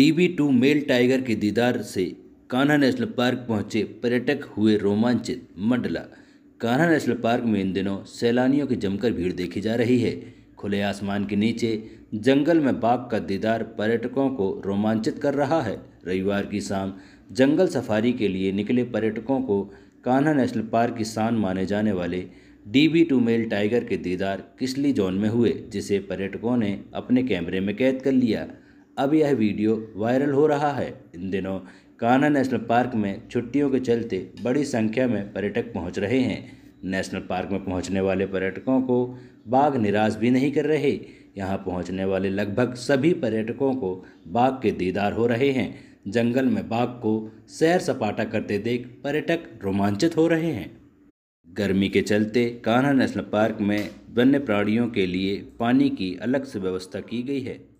D to male tiger के दीदार से कान्हा नेशनल पार्क पहुंचे पर्यटक हुए रोमांचित मंडला कान्हा नेशनल पार्क में इन दिनों सैलानियों की जमकर भीड़ देखी जा रही है खुले आसमान के नीचे जंगल में बाघ का दीदार पर्यटकों को रोमांचित कर रहा है रविवार की शाम जंगल सफारी के लिए निकले पर्यटकों को कान्हा नेशनल पार्क की शान माने जाने वाले डी टू मेल टाइगर के दीदार किसली जोन में हुए जिसे पर्यटकों ने अपने कैमरे में कैद कर लिया अब यह वीडियो वायरल हो रहा है इन दिनों कान्हा नेशनल पार्क में छुट्टियों के चलते बड़ी संख्या में पर्यटक पहुंच रहे हैं नेशनल पार्क में पहुंचने वाले पर्यटकों को बाघ निराश भी नहीं कर रहे यहां पहुंचने वाले लगभग सभी पर्यटकों को बाघ के दीदार हो रहे हैं जंगल में बाघ को सैर सपाटा करते देख पर्यटक रोमांचित हो रहे हैं गर्मी के चलते कान्हा नेशनल पार्क में वन्य प्राणियों के लिए पानी की अलग से व्यवस्था की गई है